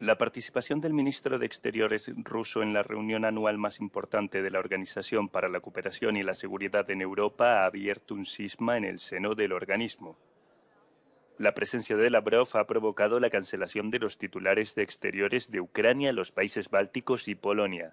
La participación del ministro de Exteriores ruso en la reunión anual más importante de la Organización para la Cooperación y la Seguridad en Europa ha abierto un cisma en el seno del organismo. La presencia de Lavrov ha provocado la cancelación de los titulares de exteriores de Ucrania, los países bálticos y Polonia.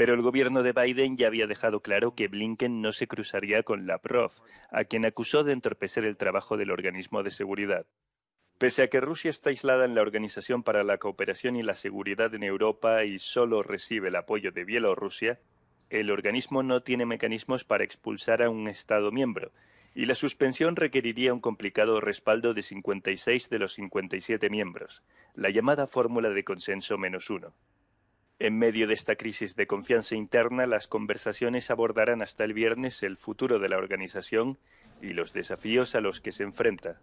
Pero el gobierno de Biden ya había dejado claro que Blinken no se cruzaría con Lavrov, a quien acusó de entorpecer el trabajo del organismo de seguridad. Pese a que Rusia está aislada en la Organización para la Cooperación y la Seguridad en Europa y solo recibe el apoyo de Bielorrusia, el organismo no tiene mecanismos para expulsar a un Estado miembro, y la suspensión requeriría un complicado respaldo de 56 de los 57 miembros, la llamada fórmula de consenso menos uno. En medio de esta crisis de confianza interna, las conversaciones abordarán hasta el viernes el futuro de la organización y los desafíos a los que se enfrenta.